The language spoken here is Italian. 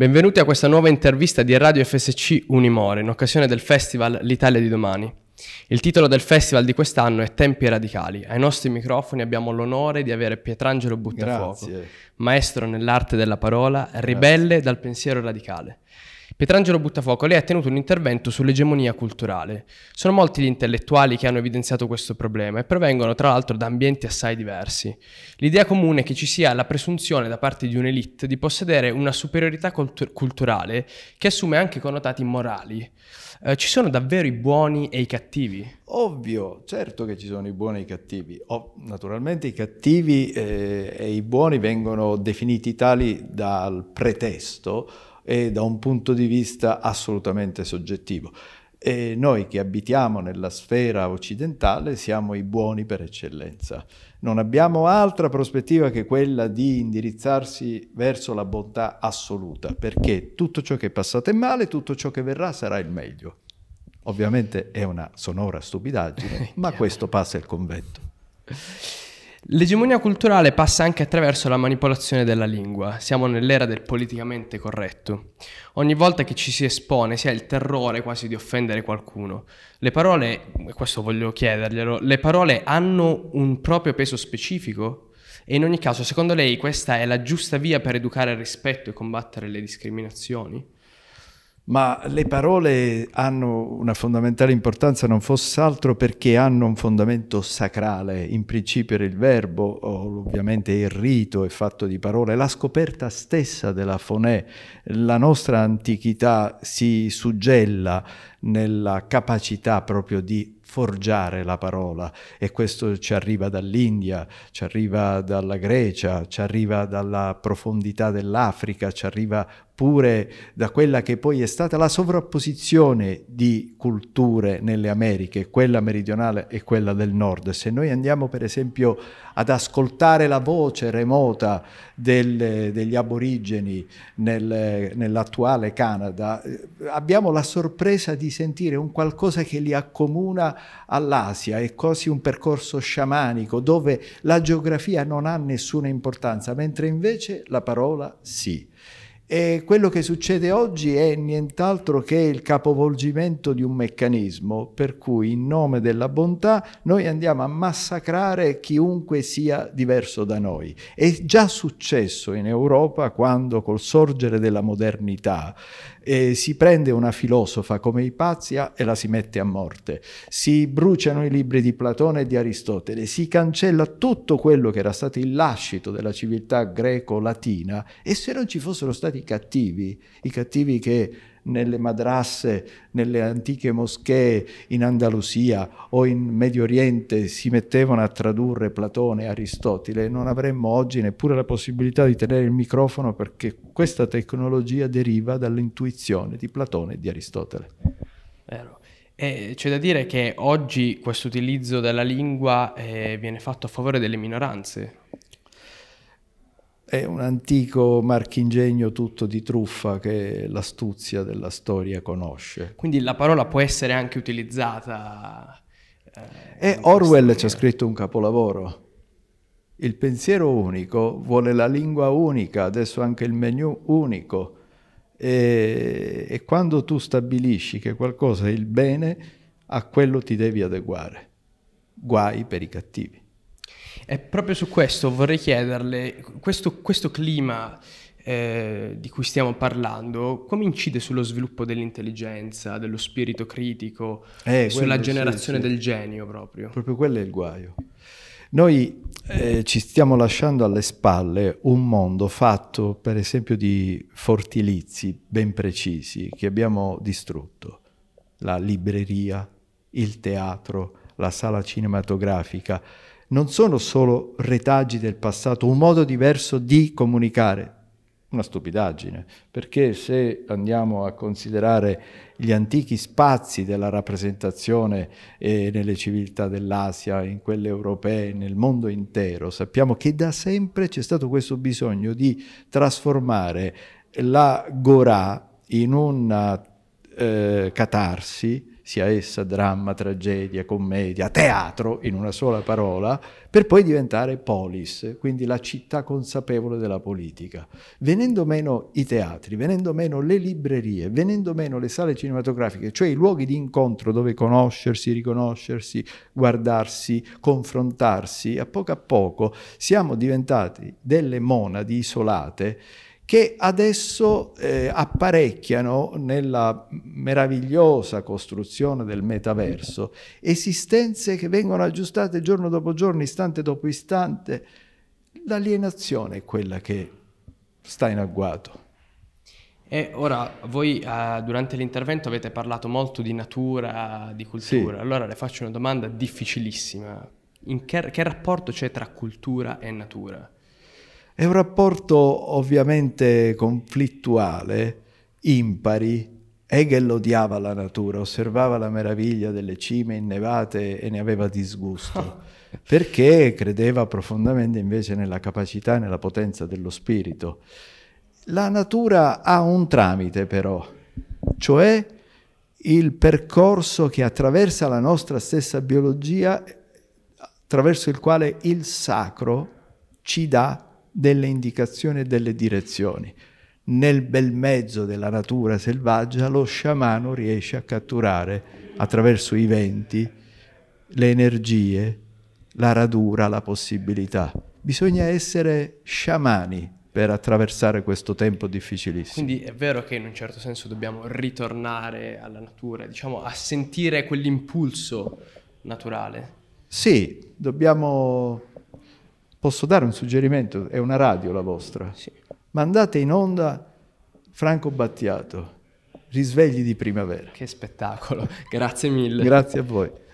Benvenuti a questa nuova intervista di Radio FSC Unimore in occasione del festival L'Italia di domani. Il titolo del festival di quest'anno è Tempi radicali. Ai nostri microfoni abbiamo l'onore di avere Pietrangelo Buttafuoco, Grazie. maestro nell'arte della parola, ribelle Grazie. dal pensiero radicale. Petrangelo Buttafuoco, lei ha tenuto un intervento sull'egemonia culturale. Sono molti gli intellettuali che hanno evidenziato questo problema e provengono tra l'altro da ambienti assai diversi. L'idea comune è che ci sia la presunzione da parte di un'elite di possedere una superiorità cult- culturale che assume anche connotati morali. Eh, ci sono davvero i buoni e i cattivi? Ovvio, certo che ci sono i buoni e i cattivi. Oh, naturalmente i cattivi eh, e i buoni vengono definiti tali dal pretesto e da un punto di vista assolutamente soggettivo. E noi che abitiamo nella sfera occidentale siamo i buoni per eccellenza. Non abbiamo altra prospettiva che quella di indirizzarsi verso la bontà assoluta, perché tutto ciò che è passato è male, tutto ciò che verrà sarà il meglio. Ovviamente è una sonora stupidaggine, ma questo passa il convento. L'egemonia culturale passa anche attraverso la manipolazione della lingua. Siamo nell'era del politicamente corretto. Ogni volta che ci si espone si ha il terrore quasi di offendere qualcuno. Le parole, e questo voglio chiederglielo, le parole hanno un proprio peso specifico? E in ogni caso, secondo lei questa è la giusta via per educare al rispetto e combattere le discriminazioni? ma le parole hanno una fondamentale importanza non fosse altro perché hanno un fondamento sacrale, in principio era il verbo, ovviamente il rito è fatto di parole, la scoperta stessa della fonè, la nostra antichità si suggella nella capacità proprio di forgiare la parola e questo ci arriva dall'India, ci arriva dalla Grecia, ci arriva dalla profondità dell'Africa, ci arriva pure da quella che poi è stata la sovrapposizione di culture nelle Americhe, quella meridionale e quella del nord. Se noi andiamo per esempio ad ascoltare la voce remota del, degli aborigeni nel, nell'attuale Canada, eh, abbiamo la sorpresa di sentire un qualcosa che li accomuna all'Asia è quasi un percorso sciamanico dove la geografia non ha nessuna importanza, mentre invece la parola sì. E quello che succede oggi è nient'altro che il capovolgimento di un meccanismo per cui in nome della bontà noi andiamo a massacrare chiunque sia diverso da noi. È già successo in Europa quando col sorgere della modernità eh, si prende una filosofa come Ipazia e la si mette a morte, si bruciano i libri di Platone e di Aristotele, si cancella tutto quello che era stato il lascito della civiltà greco-latina e se non ci fossero stati i cattivi, i cattivi che nelle madrasse, nelle antiche moschee in Andalusia o in Medio Oriente si mettevano a tradurre Platone e Aristotele, non avremmo oggi neppure la possibilità di tenere il microfono perché questa tecnologia deriva dall'intuizione di Platone e di Aristotele. Vero. E c'è da dire che oggi questo utilizzo della lingua eh, viene fatto a favore delle minoranze. È un antico marchingegno tutto di truffa che l'astuzia della storia conosce. Quindi la parola può essere anche utilizzata. Eh, e Orwell ci ha scritto un capolavoro. Il pensiero unico vuole la lingua unica, adesso anche il menu unico. E, e quando tu stabilisci che qualcosa è il bene, a quello ti devi adeguare. Guai per i cattivi. E proprio su questo vorrei chiederle, questo, questo clima eh, di cui stiamo parlando, come incide sullo sviluppo dell'intelligenza, dello spirito critico, eh, sulla quello, generazione sì, sì. del genio proprio? Proprio quello è il guaio. Noi eh, ci stiamo lasciando alle spalle un mondo fatto per esempio di fortilizi ben precisi che abbiamo distrutto, la libreria, il teatro, la sala cinematografica, non sono solo retaggi del passato, un modo diverso di comunicare. Una stupidaggine, perché se andiamo a considerare gli antichi spazi della rappresentazione eh, nelle civiltà dell'Asia, in quelle europee, nel mondo intero, sappiamo che da sempre c'è stato questo bisogno di trasformare la Gorà in una eh, catarsi sia essa dramma, tragedia, commedia, teatro in una sola parola, per poi diventare polis, quindi la città consapevole della politica. Venendo meno i teatri, venendo meno le librerie, venendo meno le sale cinematografiche, cioè i luoghi di incontro dove conoscersi, riconoscersi, guardarsi, confrontarsi, a poco a poco siamo diventati delle monadi isolate che adesso eh, apparecchiano nella meravigliosa costruzione del metaverso esistenze che vengono aggiustate giorno dopo giorno, istante dopo istante. L'alienazione è quella che sta in agguato. E ora voi uh, durante l'intervento avete parlato molto di natura, di cultura, sì. allora le faccio una domanda difficilissima. Che, che rapporto c'è tra cultura e natura? È un rapporto ovviamente conflittuale, impari. Hegel odiava la natura, osservava la meraviglia delle cime innevate e ne aveva disgusto, perché credeva profondamente invece nella capacità e nella potenza dello spirito. La natura ha un tramite però, cioè il percorso che attraversa la nostra stessa biologia, attraverso il quale il sacro ci dà delle indicazioni e delle direzioni. Nel bel mezzo della natura selvaggia lo sciamano riesce a catturare attraverso i venti le energie, la radura, la possibilità. Bisogna essere sciamani per attraversare questo tempo difficilissimo. Quindi è vero che in un certo senso dobbiamo ritornare alla natura, diciamo a sentire quell'impulso naturale. Sì, dobbiamo Posso dare un suggerimento? È una radio la vostra. Sì. Mandate in onda Franco Battiato, Risvegli di primavera. Che spettacolo, grazie mille. grazie a voi.